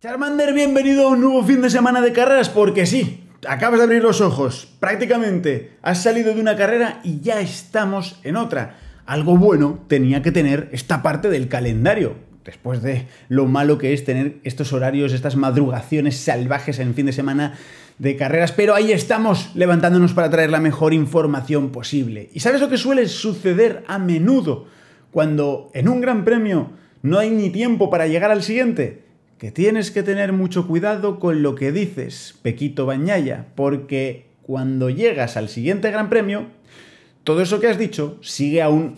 Charmander, bienvenido a un nuevo fin de semana de carreras, porque sí, acabas de abrir los ojos, prácticamente has salido de una carrera y ya estamos en otra. Algo bueno tenía que tener esta parte del calendario, después de lo malo que es tener estos horarios, estas madrugaciones salvajes en fin de semana de carreras, pero ahí estamos levantándonos para traer la mejor información posible. ¿Y sabes lo que suele suceder a menudo cuando en un gran premio no hay ni tiempo para llegar al siguiente? que tienes que tener mucho cuidado con lo que dices, Pequito Bañaya, porque cuando llegas al siguiente Gran Premio, todo eso que has dicho sigue aún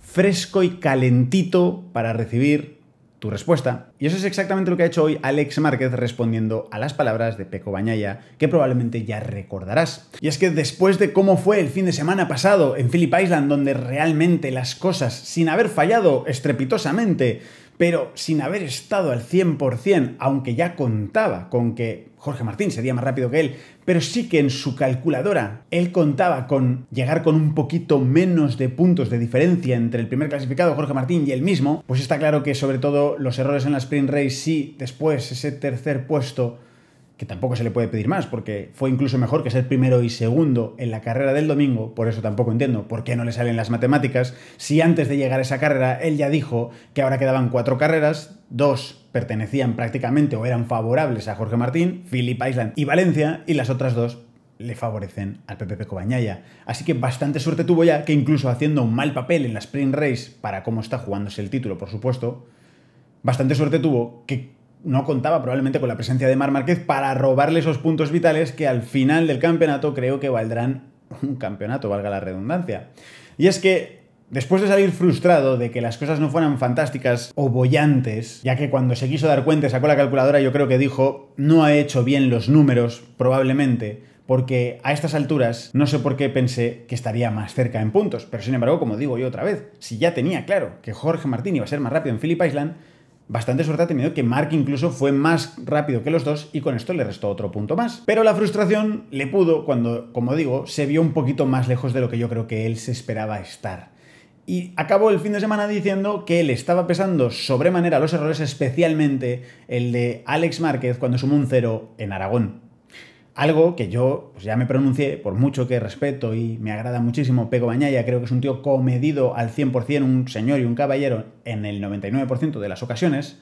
fresco y calentito para recibir tu respuesta. Y eso es exactamente lo que ha hecho hoy Alex Márquez respondiendo a las palabras de Peco Bañaya, que probablemente ya recordarás. Y es que después de cómo fue el fin de semana pasado en Phillip Island, donde realmente las cosas, sin haber fallado estrepitosamente, pero sin haber estado al 100%, aunque ya contaba con que Jorge Martín sería más rápido que él, pero sí que en su calculadora él contaba con llegar con un poquito menos de puntos de diferencia entre el primer clasificado, Jorge Martín, y él mismo, pues está claro que sobre todo los errores en la sprint race sí, después ese tercer puesto que tampoco se le puede pedir más, porque fue incluso mejor que ser primero y segundo en la carrera del domingo, por eso tampoco entiendo por qué no le salen las matemáticas, si antes de llegar a esa carrera él ya dijo que ahora quedaban cuatro carreras, dos pertenecían prácticamente o eran favorables a Jorge Martín, Philip Island y Valencia, y las otras dos le favorecen al PPP Cobañaya. Así que bastante suerte tuvo ya que incluso haciendo un mal papel en la Spring Race, para cómo está jugándose el título, por supuesto, bastante suerte tuvo que no contaba probablemente con la presencia de Mar Márquez para robarle esos puntos vitales que al final del campeonato creo que valdrán un campeonato, valga la redundancia. Y es que Después de salir frustrado de que las cosas no fueran fantásticas o bollantes, ya que cuando se quiso dar cuenta sacó la calculadora, yo creo que dijo, no ha hecho bien los números, probablemente, porque a estas alturas no sé por qué pensé que estaría más cerca en puntos, pero sin embargo, como digo yo otra vez, si ya tenía claro que Jorge Martín iba a ser más rápido en Phillip Island, bastante suerte ha que Mark incluso fue más rápido que los dos y con esto le restó otro punto más. Pero la frustración le pudo cuando, como digo, se vio un poquito más lejos de lo que yo creo que él se esperaba estar. Y acabó el fin de semana diciendo que él estaba pesando sobremanera los errores, especialmente el de Alex Márquez cuando sumó un cero en Aragón. Algo que yo pues, ya me pronuncié, por mucho que respeto y me agrada muchísimo Pego Bañaya, creo que es un tío comedido al 100%, un señor y un caballero en el 99% de las ocasiones.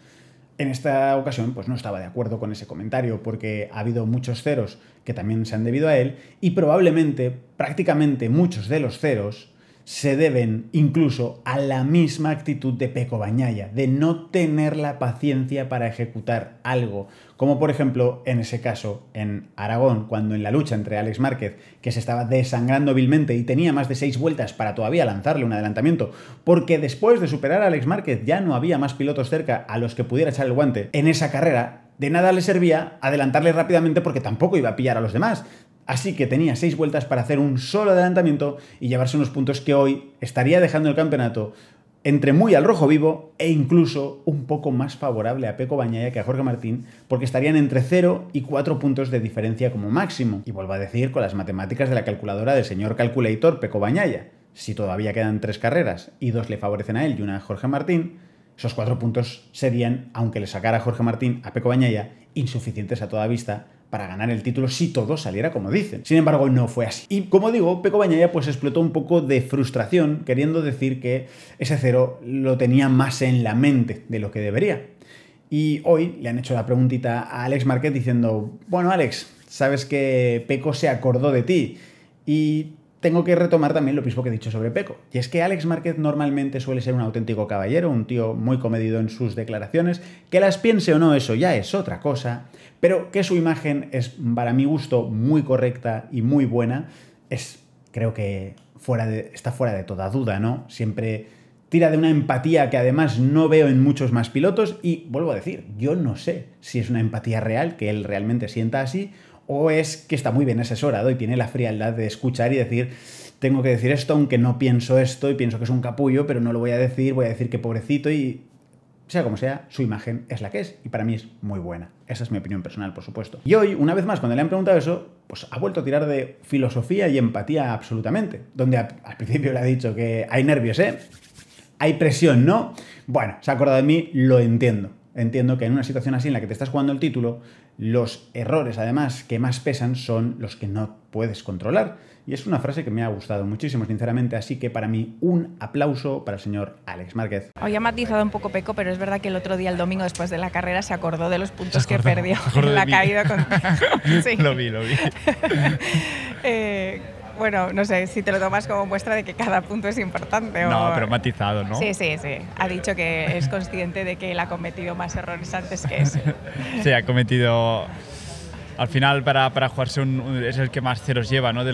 En esta ocasión pues no estaba de acuerdo con ese comentario porque ha habido muchos ceros que también se han debido a él y probablemente prácticamente muchos de los ceros se deben incluso a la misma actitud de Peco Bañaya, de no tener la paciencia para ejecutar algo, como por ejemplo en ese caso en Aragón, cuando en la lucha entre Alex Márquez, que se estaba desangrando vilmente y tenía más de seis vueltas para todavía lanzarle un adelantamiento, porque después de superar a Alex Márquez ya no había más pilotos cerca a los que pudiera echar el guante, en esa carrera de nada le servía adelantarle rápidamente porque tampoco iba a pillar a los demás. Así que tenía seis vueltas para hacer un solo adelantamiento y llevarse unos puntos que hoy estaría dejando el campeonato entre muy al rojo vivo e incluso un poco más favorable a Peco Bañaya que a Jorge Martín, porque estarían entre 0 y 4 puntos de diferencia como máximo. Y vuelvo a decir con las matemáticas de la calculadora del señor Calculator Peco Bañaya. Si todavía quedan tres carreras y dos le favorecen a él y una a Jorge Martín, esos cuatro puntos serían, aunque le sacara Jorge Martín a Peco Bañaya, insuficientes a toda vista para ganar el título si todo saliera como dicen. Sin embargo, no fue así. Y como digo, Peco Bañaya pues explotó un poco de frustración, queriendo decir que ese cero lo tenía más en la mente de lo que debería. Y hoy le han hecho la preguntita a Alex Marquez diciendo, bueno Alex, sabes que Peco se acordó de ti y tengo que retomar también lo mismo que he dicho sobre Peco. Y es que Alex Márquez normalmente suele ser un auténtico caballero, un tío muy comedido en sus declaraciones, que las piense o no eso ya es otra cosa, pero que su imagen es para mi gusto muy correcta y muy buena, es creo que fuera de, está fuera de toda duda, ¿no? Siempre tira de una empatía que además no veo en muchos más pilotos y vuelvo a decir, yo no sé si es una empatía real que él realmente sienta así o es que está muy bien asesorado y tiene la frialdad de escuchar y decir, tengo que decir esto, aunque no pienso esto y pienso que es un capullo, pero no lo voy a decir, voy a decir que pobrecito y sea como sea, su imagen es la que es y para mí es muy buena. Esa es mi opinión personal, por supuesto. Y hoy, una vez más, cuando le han preguntado eso, pues ha vuelto a tirar de filosofía y empatía absolutamente. Donde al principio le ha dicho que hay nervios, ¿eh? Hay presión, ¿no? Bueno, se ha acordado de mí, lo entiendo. Entiendo que en una situación así en la que te estás jugando el título, los errores, además, que más pesan son los que no puedes controlar. Y es una frase que me ha gustado muchísimo, sinceramente, así que para mí un aplauso para el señor Alex Márquez. Hoy ha matizado un poco Peco, pero es verdad que el otro día, el domingo, después de la carrera, se acordó de los puntos que perdió. La caída sí. Lo vi, lo vi. Eh, bueno, no sé si te lo tomas como muestra de que cada punto es importante. No, pero matizado, ¿no? Sí, sí, sí. Ha dicho que es consciente de que él ha cometido más errores antes que eso. sí, ha cometido... Al final, para, para jugarse, un, es el que más ceros lleva, ¿no? De,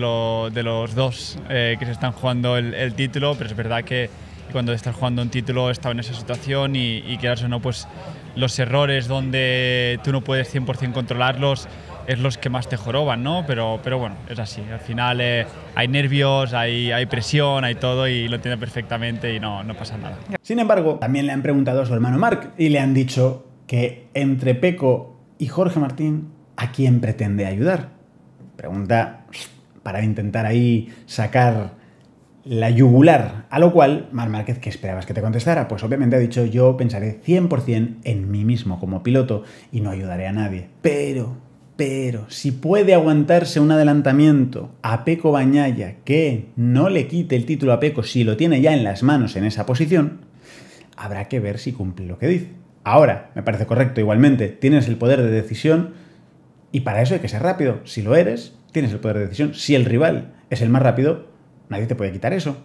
de los dos eh, que se están jugando el, título, pero es verdad que cuando estás jugando un título estaba en esa situación y, y o no, pues los errores donde tú no puedes 100% controlarlos es los que más te joroban, ¿no? Pero, pero bueno, es así. Al final eh, hay nervios, hay, presión, hay todo y lo entiende perfectamente y no, pasa nada. Sin embargo, también le han preguntado a su hermano Mark y le han dicho que entre Peco y Jorge Martín, ¿a quién pretende ayudar? Pregunta para intentar ahí sacar la yugular, a lo cual Mar Márquez, ¿qué esperabas que te contestara? Pues obviamente ha dicho yo pensaré 100% en mí mismo como piloto y no ayudaré a nadie. Pero pero si puede aguantarse un adelantamiento a Peco Bañaya que no le quite el título a Peco si lo tiene ya en las manos en esa posición, habrá que ver si cumple lo que dice. Ahora, me parece correcto igualmente, tienes el poder de decisión y para eso hay que ser rápido. Si lo eres, tienes el poder de decisión. Si el rival es el más rápido, nadie te puede quitar eso.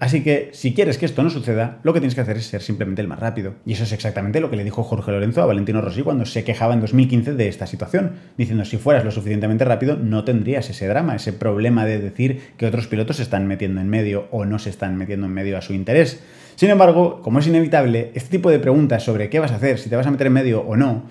Así que, si quieres que esto no suceda, lo que tienes que hacer es ser simplemente el más rápido. Y eso es exactamente lo que le dijo Jorge Lorenzo a Valentino Rossi cuando se quejaba en 2015 de esta situación, diciendo si fueras lo suficientemente rápido no tendrías ese drama, ese problema de decir que otros pilotos se están metiendo en medio o no se están metiendo en medio a su interés. Sin embargo, como es inevitable, este tipo de preguntas sobre qué vas a hacer, si te vas a meter en medio o no,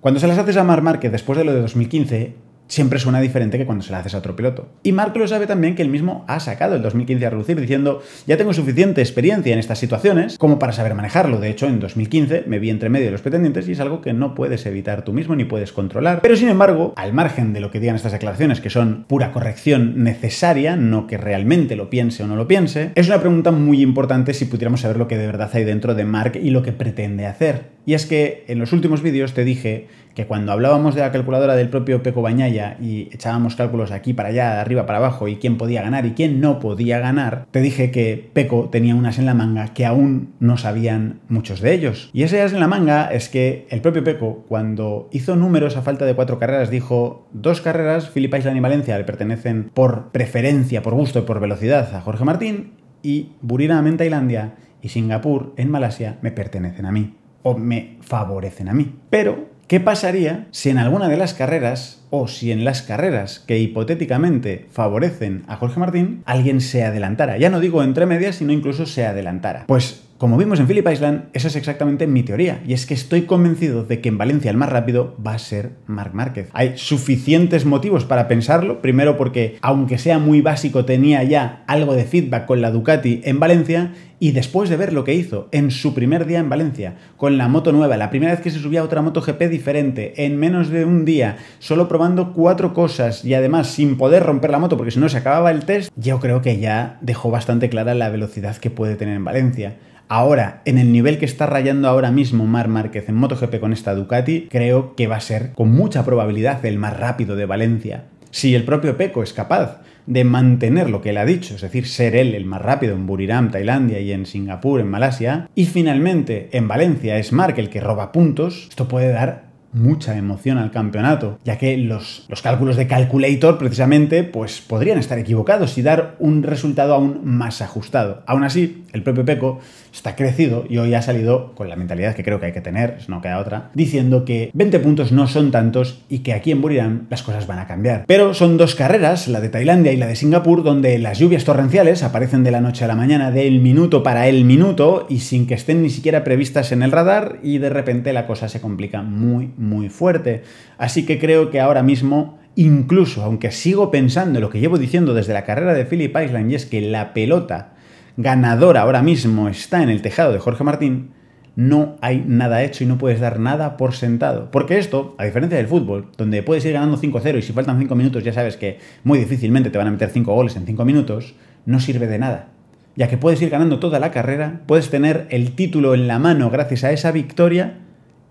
cuando se las haces a Mar Márquez después de lo de 2015, siempre suena diferente que cuando se la haces a otro piloto. Y Mark lo sabe también que él mismo ha sacado el 2015 a relucir diciendo, ya tengo suficiente experiencia en estas situaciones como para saber manejarlo. De hecho, en 2015 me vi entre medio de los pretendientes y es algo que no puedes evitar tú mismo ni puedes controlar. Pero sin embargo, al margen de lo que digan estas declaraciones, que son pura corrección necesaria, no que realmente lo piense o no lo piense, es una pregunta muy importante si pudiéramos saber lo que de verdad hay dentro de Mark y lo que pretende hacer. Y es que en los últimos vídeos te dije que cuando hablábamos de la calculadora del propio Peco Bañaya y echábamos cálculos aquí para allá, de arriba para abajo, y quién podía ganar y quién no podía ganar, te dije que Peco tenía unas en la manga que aún no sabían muchos de ellos. Y esas en la manga es que el propio Peco, cuando hizo números a falta de cuatro carreras, dijo dos carreras, Philip Island y Valencia, le pertenecen por preferencia, por gusto y por velocidad a Jorge Martín, y Buriram en Tailandia y Singapur en Malasia me pertenecen a mí o me favorecen a mí. Pero, ¿qué pasaría si en alguna de las carreras o si en las carreras que hipotéticamente favorecen a Jorge Martín, alguien se adelantara? Ya no digo entre medias, sino incluso se adelantara. Pues como vimos en Philip Island, esa es exactamente mi teoría, y es que estoy convencido de que en Valencia el más rápido va a ser Marc Márquez. Hay suficientes motivos para pensarlo, primero porque, aunque sea muy básico, tenía ya algo de feedback con la Ducati en Valencia, y después de ver lo que hizo en su primer día en Valencia, con la moto nueva, la primera vez que se subía a otra moto GP diferente, en menos de un día, solo probando cuatro cosas y además sin poder romper la moto porque si no se acababa el test, yo creo que ya dejó bastante clara la velocidad que puede tener en Valencia ahora, en el nivel que está rayando ahora mismo Mar Márquez en MotoGP con esta Ducati, creo que va a ser con mucha probabilidad el más rápido de Valencia. Si el propio Peco es capaz de mantener lo que él ha dicho, es decir, ser él el más rápido en Buriram, Tailandia y en Singapur, en Malasia, y finalmente en Valencia es Mark el que roba puntos, esto puede dar mucha emoción al campeonato, ya que los, cálculos de Calculator precisamente pues podrían estar equivocados y dar un resultado aún más ajustado. Aún así, el propio Peco está crecido y hoy ha salido con la mentalidad que creo que hay que tener, no queda otra, diciendo que 20 puntos no son tantos y que aquí en Buriram las cosas van a cambiar. Pero son dos carreras, la de Tailandia y la de Singapur, donde las lluvias torrenciales aparecen de la noche a la mañana, del minuto para el minuto y sin que estén ni siquiera previstas en el radar y de repente la cosa se complica muy, muy fuerte. Así que creo que ahora mismo incluso aunque sigo pensando lo que llevo diciendo desde la carrera de Philip Island, y es que la pelota ganador ahora mismo está en el tejado de Jorge Martín, no hay nada hecho y no puedes dar nada por sentado. Porque esto, a diferencia del fútbol, donde puedes ir ganando 5-0 y si faltan 5 minutos ya sabes que muy difícilmente te van a meter 5 goles en 5 minutos, no sirve de nada. Ya que puedes ir ganando toda la carrera, puedes tener el título en la mano gracias a esa victoria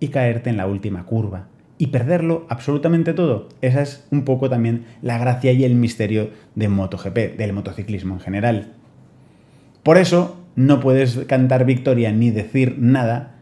y caerte en la última curva. Y perderlo absolutamente todo. Esa es un poco también la gracia y el misterio de MotoGP, del motociclismo en general. Por eso no puedes cantar victoria ni decir nada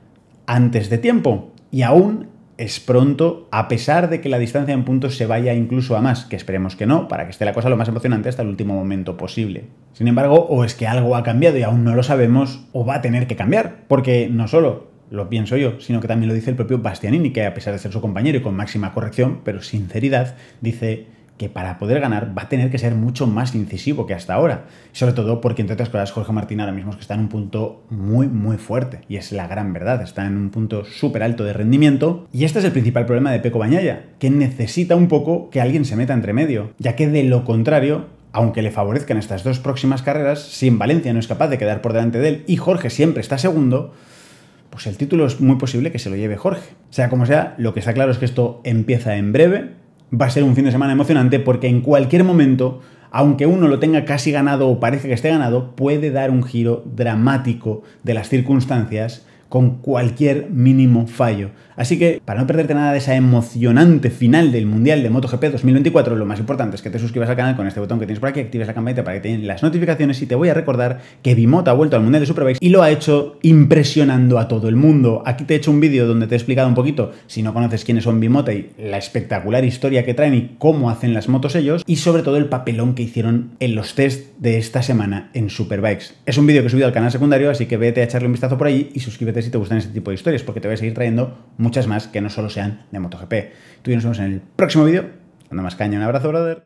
antes de tiempo. Y aún es pronto, a pesar de que la distancia en puntos se vaya incluso a más, que esperemos que no, para que esté la cosa lo más emocionante hasta el último momento posible. Sin embargo, o es que algo ha cambiado y aún no lo sabemos, o va a tener que cambiar, porque no solo lo pienso yo, sino que también lo dice el propio Bastianini, que a pesar de ser su compañero y con máxima corrección, pero sinceridad, dice que para poder ganar va a tener que ser mucho más incisivo que hasta ahora. Sobre todo porque, entre otras cosas, Jorge Martín ahora mismo que está en un punto muy, muy fuerte. Y es la gran verdad, está en un punto súper alto de rendimiento. Y este es el principal problema de Peco Bañaya, que necesita un poco que alguien se meta entre medio, ya que de lo contrario aunque le favorezcan estas dos próximas carreras, si en Valencia no es capaz de quedar por delante de él y Jorge siempre está segundo, pues el título es muy posible que se lo lleve Jorge. Sea como sea, lo que está claro es que esto empieza en breve, va a ser un fin de semana emocionante porque en cualquier momento, aunque uno lo tenga casi ganado o parece que esté ganado, puede dar un giro dramático de las circunstancias con cualquier mínimo fallo. Así que, para no perderte nada de esa emocionante final del Mundial de MotoGP 2024, lo más importante es que te suscribas al canal con este botón que tienes por aquí, actives la campanita para que te den las notificaciones y te voy a recordar que Bimota ha vuelto al Mundial de Superbikes y lo ha hecho impresionando a todo el mundo. Aquí te he hecho un vídeo donde te he explicado un poquito, si no conoces quiénes son Bimota y la espectacular historia que traen y cómo hacen las motos ellos, y sobre todo el papelón que hicieron en los test de esta semana en Superbikes. Es un vídeo que he subido al canal secundario, así que vete a echarle un vistazo por ahí y suscríbete si te gustan este tipo de historias, porque te voy a seguir trayendo muchas más que no solo sean de MotoGP. Tú y nos vemos en el próximo vídeo. nada más caña, un abrazo, brother.